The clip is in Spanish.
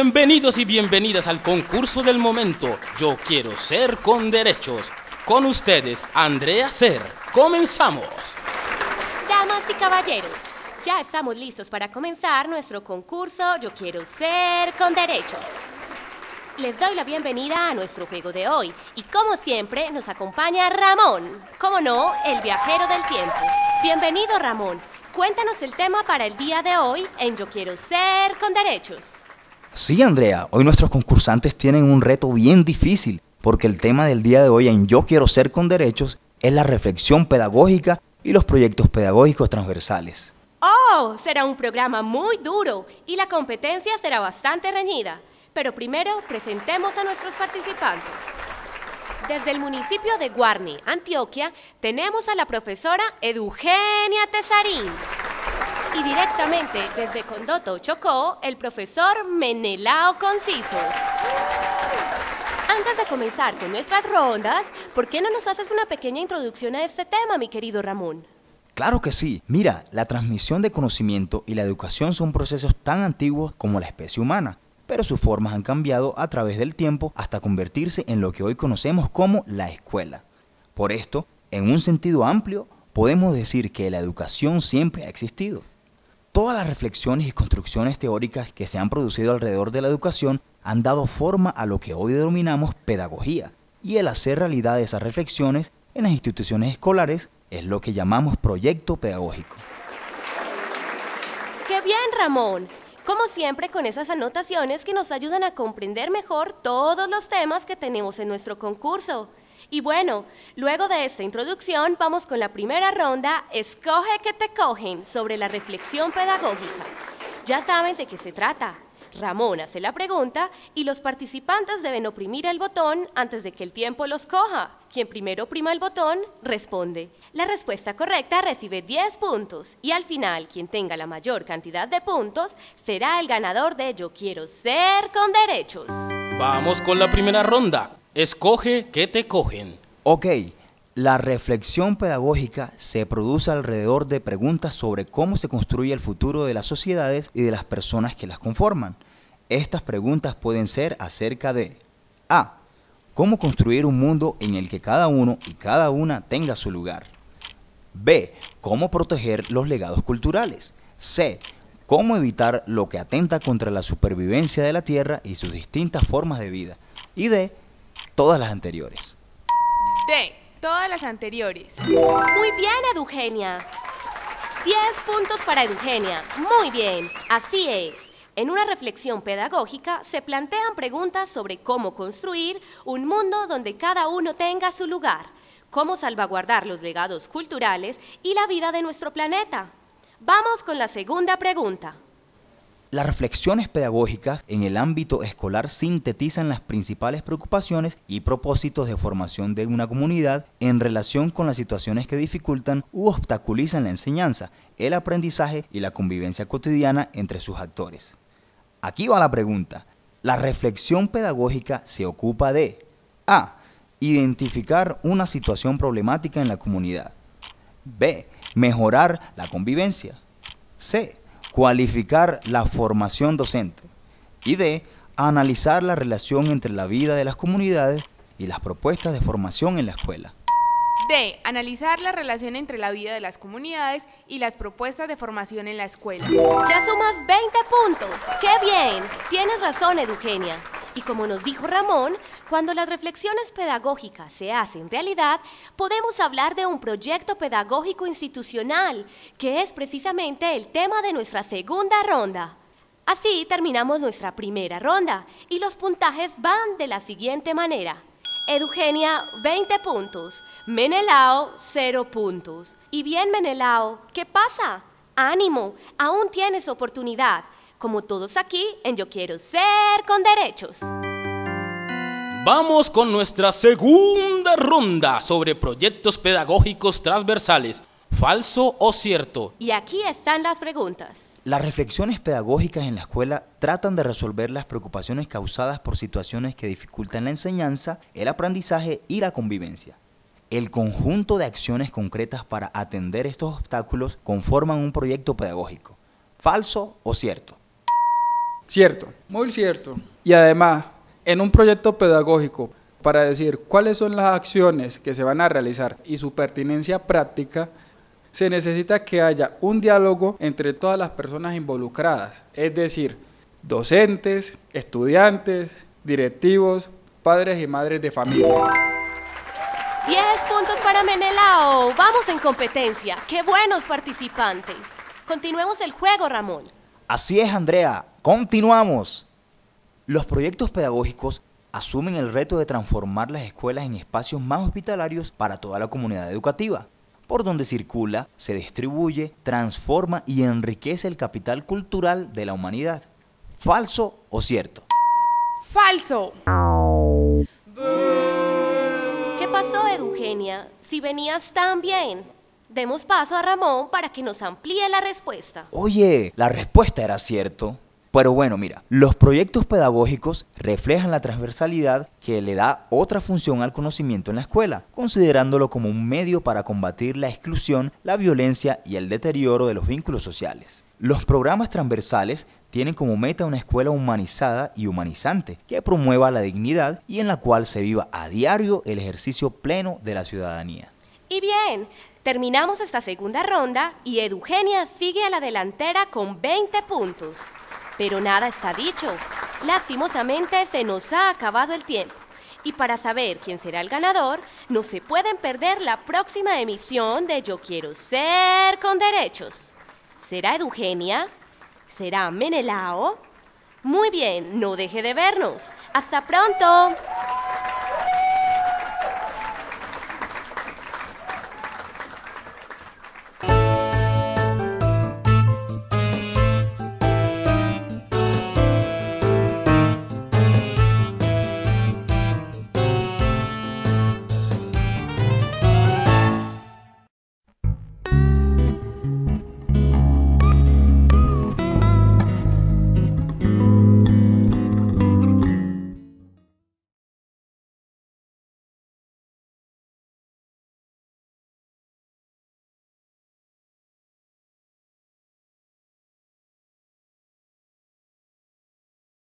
Bienvenidos y bienvenidas al concurso del momento. Yo quiero ser con derechos. Con ustedes, Andrea Ser. Comenzamos. Damas y caballeros, ya estamos listos para comenzar nuestro concurso Yo quiero ser con derechos. Les doy la bienvenida a nuestro juego de hoy y como siempre nos acompaña Ramón, como no, el viajero del tiempo. Bienvenido Ramón, cuéntanos el tema para el día de hoy en Yo quiero ser con derechos. Sí, Andrea, hoy nuestros concursantes tienen un reto bien difícil, porque el tema del día de hoy en Yo quiero ser con derechos es la reflexión pedagógica y los proyectos pedagógicos transversales. ¡Oh! Será un programa muy duro y la competencia será bastante reñida. Pero primero presentemos a nuestros participantes. Desde el municipio de Guarni, Antioquia, tenemos a la profesora Eugenia Tesarín y directamente desde Condoto Chocó, el profesor Menelao Conciso. Antes de comenzar con nuestras rondas, ¿por qué no nos haces una pequeña introducción a este tema, mi querido Ramón? Claro que sí. Mira, la transmisión de conocimiento y la educación son procesos tan antiguos como la especie humana, pero sus formas han cambiado a través del tiempo hasta convertirse en lo que hoy conocemos como la escuela. Por esto, en un sentido amplio, podemos decir que la educación siempre ha existido. Todas las reflexiones y construcciones teóricas que se han producido alrededor de la educación han dado forma a lo que hoy denominamos pedagogía, y el hacer realidad esas reflexiones en las instituciones escolares es lo que llamamos proyecto pedagógico. ¡Qué bien, Ramón! Como siempre, con esas anotaciones que nos ayudan a comprender mejor todos los temas que tenemos en nuestro concurso. Y bueno, luego de esta introducción vamos con la primera ronda, Escoge que te cogen, sobre la reflexión pedagógica. Ya saben de qué se trata. Ramón hace la pregunta y los participantes deben oprimir el botón antes de que el tiempo los coja. Quien primero oprima el botón, responde. La respuesta correcta recibe 10 puntos y al final quien tenga la mayor cantidad de puntos será el ganador de Yo quiero ser con derechos. Vamos con la primera ronda. Escoge que te cogen. Ok, la reflexión pedagógica se produce alrededor de preguntas sobre cómo se construye el futuro de las sociedades y de las personas que las conforman. Estas preguntas pueden ser acerca de A. ¿Cómo construir un mundo en el que cada uno y cada una tenga su lugar? B. ¿Cómo proteger los legados culturales? C. ¿Cómo evitar lo que atenta contra la supervivencia de la Tierra y sus distintas formas de vida? Y D todas las anteriores. D, todas las anteriores. Muy bien, Edugenia. Diez puntos para Edugenia. Muy bien, así es. En una reflexión pedagógica se plantean preguntas sobre cómo construir un mundo donde cada uno tenga su lugar, cómo salvaguardar los legados culturales y la vida de nuestro planeta. Vamos con la segunda pregunta. Las reflexiones pedagógicas en el ámbito escolar sintetizan las principales preocupaciones y propósitos de formación de una comunidad en relación con las situaciones que dificultan u obstaculizan la enseñanza, el aprendizaje y la convivencia cotidiana entre sus actores. Aquí va la pregunta. La reflexión pedagógica se ocupa de A. Identificar una situación problemática en la comunidad. B. Mejorar la convivencia. C cualificar la formación docente y de analizar la relación entre la vida de las comunidades y las propuestas de formación en la escuela. D. Analizar la relación entre la vida de las comunidades y las propuestas de formación en la escuela. Ya sumas 20 puntos. ¡Qué bien! Tienes razón, Eugenia. Y como nos dijo Ramón, cuando las reflexiones pedagógicas se hacen realidad, podemos hablar de un proyecto pedagógico institucional, que es precisamente el tema de nuestra segunda ronda. Así terminamos nuestra primera ronda y los puntajes van de la siguiente manera. Eugenia 20 puntos, Menelao 0 puntos. Y bien Menelao, ¿qué pasa? Ánimo, aún tienes oportunidad como todos aquí en Yo Quiero Ser con Derechos. Vamos con nuestra segunda ronda sobre proyectos pedagógicos transversales, falso o cierto. Y aquí están las preguntas. Las reflexiones pedagógicas en la escuela tratan de resolver las preocupaciones causadas por situaciones que dificultan la enseñanza, el aprendizaje y la convivencia. El conjunto de acciones concretas para atender estos obstáculos conforman un proyecto pedagógico. ¿Falso o cierto? Cierto, muy cierto. Y además, en un proyecto pedagógico, para decir cuáles son las acciones que se van a realizar y su pertinencia práctica, se necesita que haya un diálogo entre todas las personas involucradas, es decir, docentes, estudiantes, directivos, padres y madres de familia. 10 puntos para Menelao. Vamos en competencia. ¡Qué buenos participantes! Continuemos el juego, Ramón. Así es, Andrea. Continuamos. Los proyectos pedagógicos asumen el reto de transformar las escuelas en espacios más hospitalarios para toda la comunidad educativa, por donde circula, se distribuye, transforma y enriquece el capital cultural de la humanidad. ¿Falso o cierto? Falso. ¿Qué pasó, Eugenia? Si venías tan bien demos paso a Ramón para que nos amplíe la respuesta. Oye, la respuesta era cierto. Pero bueno, mira, los proyectos pedagógicos reflejan la transversalidad que le da otra función al conocimiento en la escuela, considerándolo como un medio para combatir la exclusión, la violencia y el deterioro de los vínculos sociales. Los programas transversales tienen como meta una escuela humanizada y humanizante que promueva la dignidad y en la cual se viva a diario el ejercicio pleno de la ciudadanía. Y bien, Terminamos esta segunda ronda y Eugenia sigue a la delantera con 20 puntos. Pero nada está dicho. Lastimosamente se nos ha acabado el tiempo. Y para saber quién será el ganador, no se pueden perder la próxima emisión de Yo Quiero Ser con Derechos. ¿Será Eugenia? ¿Será Menelao? Muy bien, no deje de vernos. ¡Hasta pronto!